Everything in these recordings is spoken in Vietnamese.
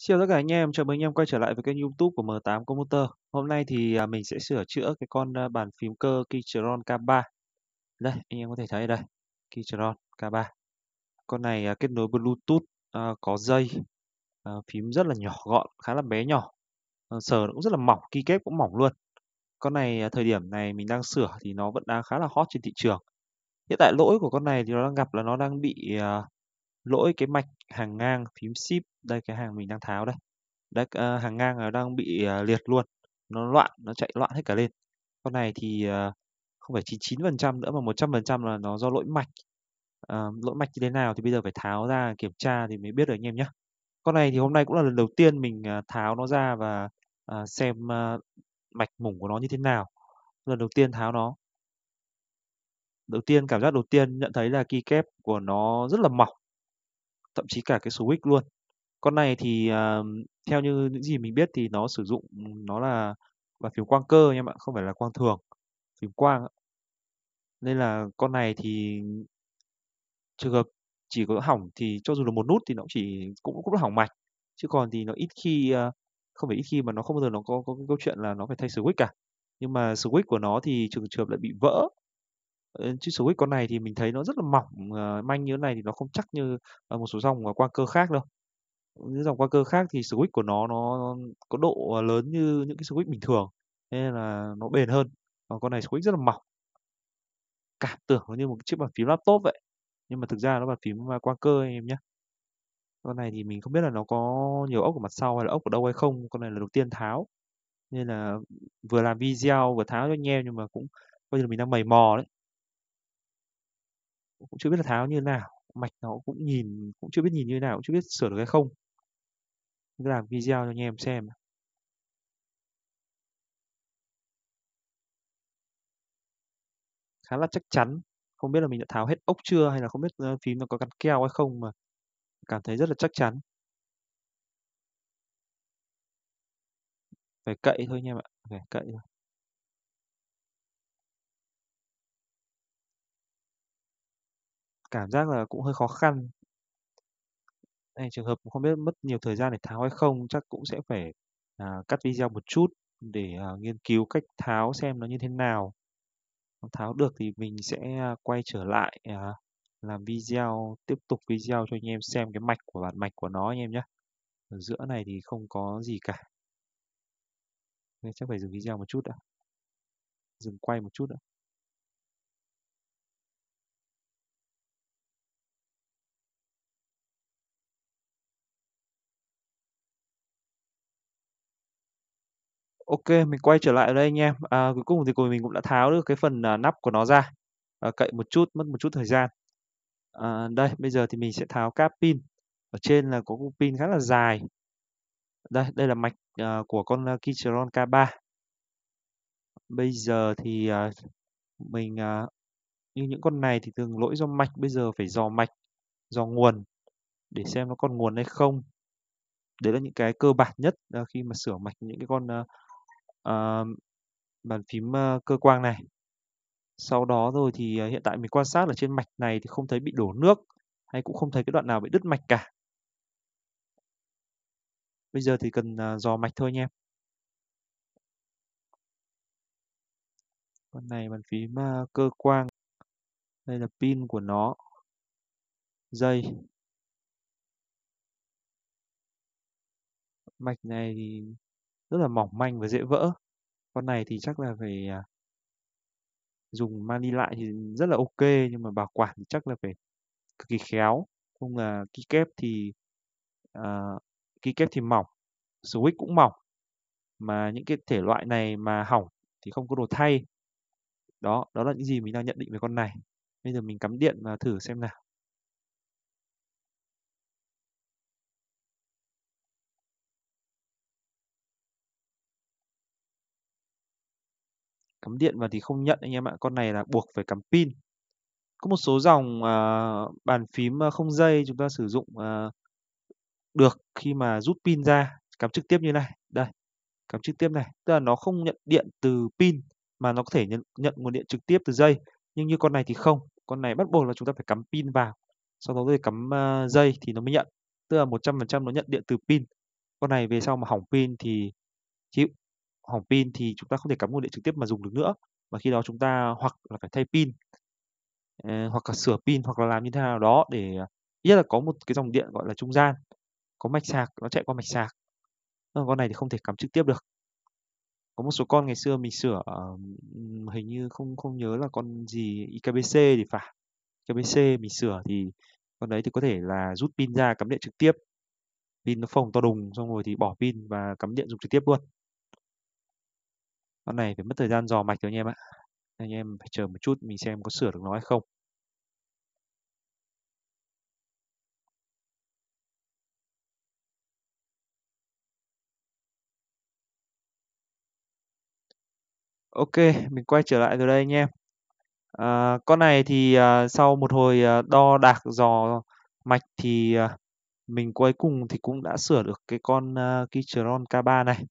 Xin chào tất cả anh em, chào mừng anh em quay trở lại với kênh YouTube của M8 Computer. Hôm nay thì à, mình sẽ sửa chữa cái con à, bàn phím cơ Keychron K3. Đây, anh em có thể thấy đây, Keychron K3. Con này à, kết nối Bluetooth có dây, phím rất là nhỏ gọn, khá là bé nhỏ. Ờ, sờ cũng rất là mỏng, key kép cũng mỏng luôn. Con này thời điểm này mình đang sửa thì nó vẫn đang khá là hot trên thị trường. Hiện tại lỗi của con này thì nó đang gặp là nó đang bị lỗi cái mạch hàng ngang phím shift đây cái hàng mình đang tháo đây đấy uh, hàng ngang nó đang bị uh, liệt luôn nó loạn nó chạy loạn hết cả lên con này thì uh, không phải 99 phần trăm nữa mà 100 phần trăm là nó do lỗi mạch uh, lỗi mạch như thế nào thì bây giờ phải tháo ra kiểm tra thì mới biết được anh em nhé con này thì hôm nay cũng là lần đầu tiên mình uh, tháo nó ra và uh, xem uh, mạch mủng của nó như thế nào lần đầu tiên tháo nó đầu tiên cảm giác đầu tiên nhận thấy là key kép của nó rất là mỏng thậm chí cả cái Switch luôn. Con này thì à, theo như những gì mình biết thì nó sử dụng nó là là phím quang cơ nha bạn, không phải là quang thường, phím quang. Nên là con này thì trường hợp chỉ có hỏng thì cho dù là một nút thì nó chỉ cũng cũng hỏng mạch chứ còn thì nó ít khi à, không phải ít khi mà nó không bao giờ nó có có cái câu chuyện là nó phải thay switch cả nhưng mà switch của nó thì trường trường lại bị vỡ Ờ, chiếc switch con này thì mình thấy nó rất là mỏng uh, manh như thế này thì nó không chắc như uh, một số dòng quang cơ khác đâu những dòng quang cơ khác thì switch của nó nó có độ lớn như những cái switch bình thường nên là nó bền hơn còn con này switch rất là mỏng cảm tưởng nó như một chiếc bàn phím laptop vậy nhưng mà thực ra nó bàn phím quang cơ em nhé con này thì mình không biết là nó có nhiều ốc ở mặt sau hay là ốc ở đâu hay không con này là đầu tiên tháo nên là vừa làm video vừa tháo cho anh em nhưng mà cũng coi như là mình đang mày mò đấy cũng chưa biết là tháo như thế nào mạch nó cũng nhìn cũng chưa biết nhìn như thế nào cũng chưa biết sửa được hay không Tôi làm video cho anh em xem khá là chắc chắn không biết là mình đã tháo hết ốc chưa hay là không biết ờ, phím nó có gắn keo hay không mà cảm thấy rất là chắc chắn phải cậy thôi anh em ạ phải cậy thôi cảm giác là cũng hơi khó khăn. Này, trường hợp không biết mất nhiều thời gian để tháo hay không, chắc cũng sẽ phải, à, cắt video một chút để, à, nghiên cứu cách tháo xem nó như thế nào. Tháo được thì mình sẽ, à, quay trở lại, à, làm video, tiếp tục video cho anh em xem cái mạch của bản mạch của nó anh em nhé Ở giữa này thì không có gì cả. Nên chắc phải dừng video một chút đã. Dừng quay một chút đã. Ok, mình quay trở lại ở đây anh em. À, cuối cùng thì cùng mình cũng đã tháo được cái phần à, nắp của nó ra. À, cậy một chút, mất một chút thời gian. À, đây, bây giờ thì mình sẽ tháo cáp pin. Ở trên là có cục pin khá là dài. Đây, đây là mạch à, của con à, Kichron K3. Bây giờ thì à, mình à, như những con này thì thường lỗi do mạch. Bây giờ phải dò mạch, dò nguồn để xem nó còn nguồn hay không. Đấy là những cái cơ bản nhất à, khi mà sửa mạch những cái con... À, Ờ, bàn phím à, cơ quang này sau đó rồi thì ờ, hiện tại mình quan sát ở trên mạch này thì không thấy bị đổ nước hay cũng không thấy cái đoạn nào bị đứt mạch cả bây giờ thì cần dò mạch thôi nha em con này bàn phím cơ quang đây là pin của nó dây mạch này thì rất là mỏng manh và dễ vỡ con này thì chắc là phải à, dùng mani lại thì rất là ok nhưng mà bảo quản thì chắc là phải cực kỳ khéo không là ký kép thì uh, ký kép thì mỏng switch cũng mỏng mà những cái thể loại này mà hỏng thì không có đồ thay đó đó là những gì mình đang nhận định về con này bây giờ mình cắm điện và thử xem nào cắm điện vào thì không nhận anh em ạ con này là buộc phải cắm pin có một số dòng uh, bàn phím à, không dây chúng ta sử dụng uh, được khi mà rút pin ra cắm trực tiếp như này đây cắm trực tiếp này tức là nó không nhận điện từ pin mà nó có thể nhận, nhận nguồn điện trực tiếp từ dây nhưng như con này thì không con này bắt buộc là chúng ta phải cắm pin vào sau đó rồi cắm uh, dây thì nó mới nhận tức là 100% nó nhận điện từ pin con này về sau mà hỏng pin thì chịu hỏng pin thì chúng ta không thể cắm nguồn điện trực tiếp mà dùng được nữa và khi đó chúng ta hoặc là phải thay pin ờ, hoặc là sửa pin hoặc là làm như thế nào đó để ờ, nhất là có một cái dòng điện gọi là trung gian có mạch sạc nó chạy qua mạch sạc ờ, con này thì không thể cắm trực tiếp được có một số con ngày xưa mình sửa hình như không không nhớ là con gì IKBC thì phải IKBC mình sửa thì con đấy thì có thể là rút pin ra cắm điện trực tiếp pin nó phồng to đùng xong rồi thì bỏ pin và cắm điện dùng trực tiếp luôn con này phải mất thời gian dò mạch rồi anh em ạ anh em phải chờ một chút mình xem có sửa được nó hay không Ok, mình quay trở lại rồi đây anh em. À, con này thì à, sau một hồi à, đo đạc dò mạch thì à, mình cuối cùng thì cũng đã sửa được cái con à, Kicheron K3 này.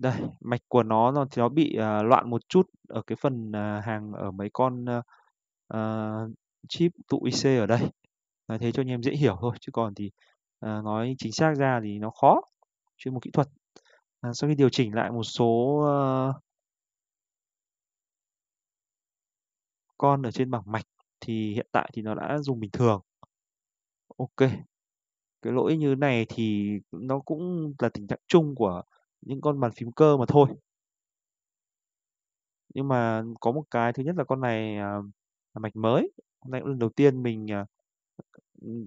đây mạch của nó nó thì nó bị à, loạn một chút ở cái phần à, hàng ở mấy con à, chip tụ IC ở đây nói thế cho anh em dễ hiểu thôi chứ còn thì à, nói chính xác ra thì nó khó chuyên một kỹ thuật à, sau khi điều chỉnh lại một số à, con ở trên bảng mạch thì hiện tại thì nó đã dùng bình thường ok cái lỗi như này thì nó cũng là tình trạng chung của những con bàn phím cơ mà thôi nhưng mà có một cái thứ nhất là con này à, là mạch mới hôm nay lần đầu tiên mình à,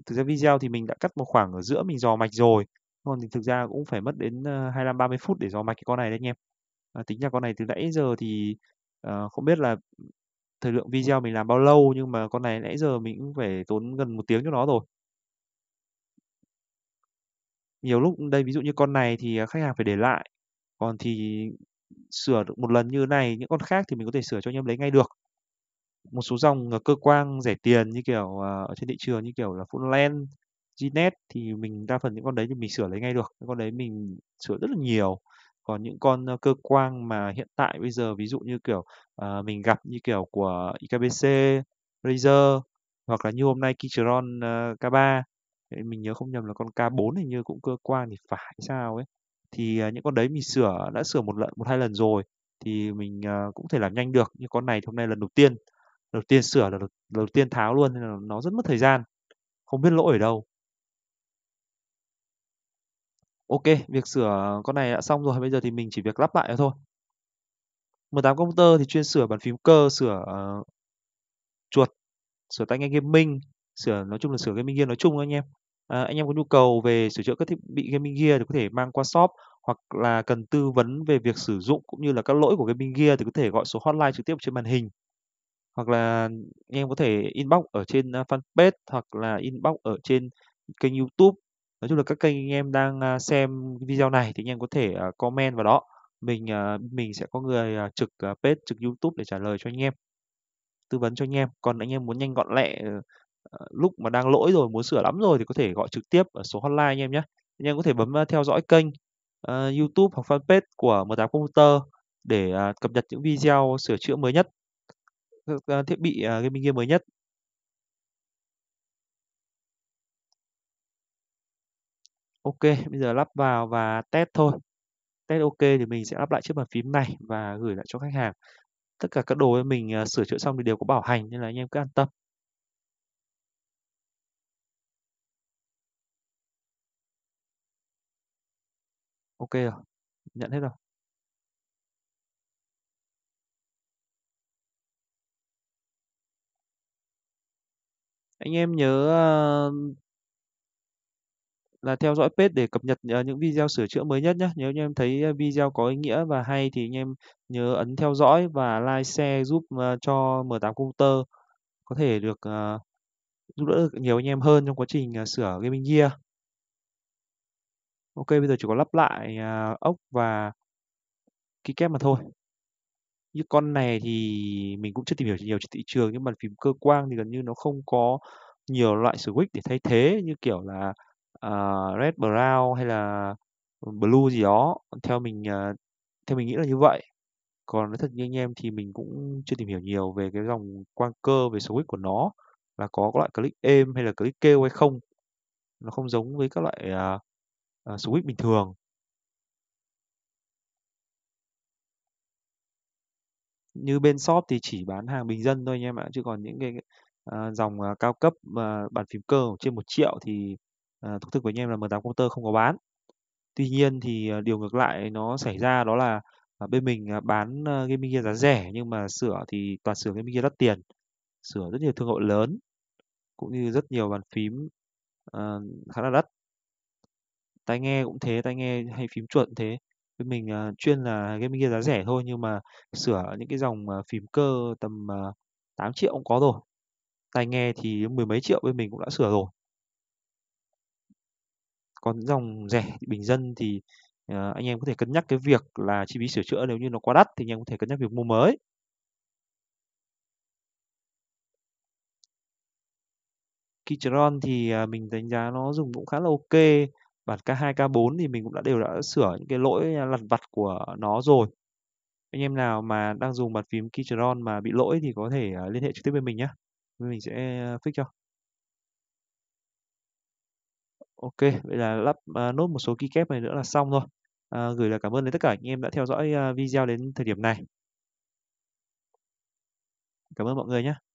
thực ra video thì mình đã cắt một khoảng ở giữa mình dò mạch rồi còn thì thực ra cũng phải mất đến uh, 25 30 phút để dò mạch cái con này đấy anh em à, tính ra con này từ nãy giờ thì uh, không biết là thời lượng video mình làm bao lâu nhưng mà con này nãy giờ mình cũng phải tốn gần một tiếng cho nó rồi nhiều lúc đây ví dụ như con này thì, à, khách hàng phải để lại, còn thì sửa được một lần như thế này, những con khác thì mình có thể sửa cho anh em lấy ngay được. Một số dòng, à, cơ quan rẻ tiền như kiểu, à, ở trên thị trường như kiểu là Foodland, Gnet thì mình đa phần những con đấy thì mình sửa lấy ngay được, những con đấy mình sửa rất là nhiều. Còn những con, cơ quan mà hiện tại bây giờ ví dụ như kiểu, ờ, mình gặp như kiểu của IKBC, Razer hoặc là như hôm nay Kichron, ờ, K3 mình nhớ không nhầm là con K4 hình như cũng cơ quan thì phải sao ấy thì à, những con đấy mình sửa đã sửa một lần một hai lần rồi thì mình à, cũng thể làm nhanh được nhưng con này hôm nay lần đầu tiên đầu tiên sửa là đầu, đầu tiên tháo luôn nên là nó rất mất thời gian không biết lỗi ở đâu ok việc sửa con này đã xong rồi bây giờ thì mình chỉ việc lắp lại thôi 18 công tơ thì chuyên sửa bàn phím cơ sửa uh, chuột sửa tai nghe gaming sửa nói chung là sửa gaming gear nói chung thôi anh em à, anh em có nhu cầu về sửa chữa các thiết bị gaming gear thì có thể mang qua shop hoặc là cần tư vấn về việc sử dụng cũng như là các lỗi của gaming gear thì có thể gọi số hotline trực tiếp trên màn hình hoặc là anh em có thể inbox ở trên à, fanpage hoặc là inbox ở trên kênh youtube nói chung là các kênh anh em đang à, xem video này thì anh em có thể à, comment vào đó mình mình sẽ có người trực page trực youtube để trả lời cho anh em tư vấn cho anh em còn anh em muốn nhanh gọn lẹ ờ, Ờ, lúc mà đang lỗi rồi muốn sửa lắm rồi thì có thể gọi trực tiếp ở số hotline anh em nhé anh em có thể bấm theo dõi kênh uh, YouTube hoặc fanpage của M8 Computer để uh, cập nhật những video sửa chữa mới nhất uh, thiết bị uh, gaming gear mới nhất Ok, bây giờ lắp vào và test thôi. Test ok thì mình sẽ lắp lại chiếc bàn phím này và gửi lại cho khách hàng. Tất cả các đồ mình sửa chữa xong thì đều có bảo hành nên là anh em cứ an tâm. Ok rồi, nhận hết rồi. Anh em nhớ, ờ, là theo dõi page để cập nhật, ờ, những video sửa chữa mới nhất nhé. Nếu anh em thấy ờ, video có ý nghĩa và hay thì anh em nhớ ấn theo dõi và like, share giúp, cho M8 Computer có thể được, giúp đỡ nhiều anh em hơn trong quá trình, sửa gaming gear. Ok, bây giờ chỉ có lắp lại à, ốc và kép mà thôi. Như con này thì mình cũng chưa tìm hiểu nhiều trên thị trường nhưng bàn phím cơ quang thì gần như nó không có nhiều loại switch để thay thế như kiểu là uh, red brown hay là blue gì đó. Theo mình uh, theo mình nghĩ là như vậy. Còn nói thật như anh em thì mình cũng chưa tìm hiểu nhiều về cái dòng quang cơ về switch của nó là có, có loại click êm hay là click kêu hay không. Nó không giống với các loại uh, Ờ, switch bình thường như bên shop thì chỉ bán hàng bình dân thôi anh em ạ chứ còn những cái uh, dòng uh, cao cấp uh, bàn phím cơ trên một triệu thì uh, thú thực với anh em là M8 Counter không có bán tuy nhiên thì uh, điều ngược lại nó xảy ra đó là uh, bên mình uh, bán uh, gaming gear giá rẻ nhưng mà sửa thì toàn sửa gaming gear đắt tiền sửa rất nhiều thương hiệu lớn cũng như rất nhiều bàn phím uh, khá là đắt tai nghe cũng thế, tai nghe hay phím chuột thế. Với mình, à, chuyên là gaming gear giá rẻ thôi nhưng mà sửa những cái dòng, à, phím cơ tầm, à, 8 000 cũng có rồi. Tai nghe thì mười mấy triệu với mình cũng đã sửa rồi. Còn những dòng rẻ bình dân thì, ờ, anh em có thể cân nhắc cái việc là chi phí sửa chữa nếu như nó quá đắt thì anh em có thể cân nhắc việc mua mới. Keychron thì, à, mình đánh giá nó dùng cũng khá là ok bản K2, K4 thì mình cũng đã đều đã sửa những cái lỗi lặt vặt của nó rồi. Anh em nào mà đang dùng bàn phím Keychron mà bị lỗi thì có thể à, liên hệ trực tiếp với mình nhé. Mình sẽ fix cho. Ok, vậy là lắp uh, nốt một số keycap này nữa là xong rồi. À, gửi là cảm ơn đến tất cả anh em đã theo dõi video đến thời điểm này. Cảm ơn mọi người nhé.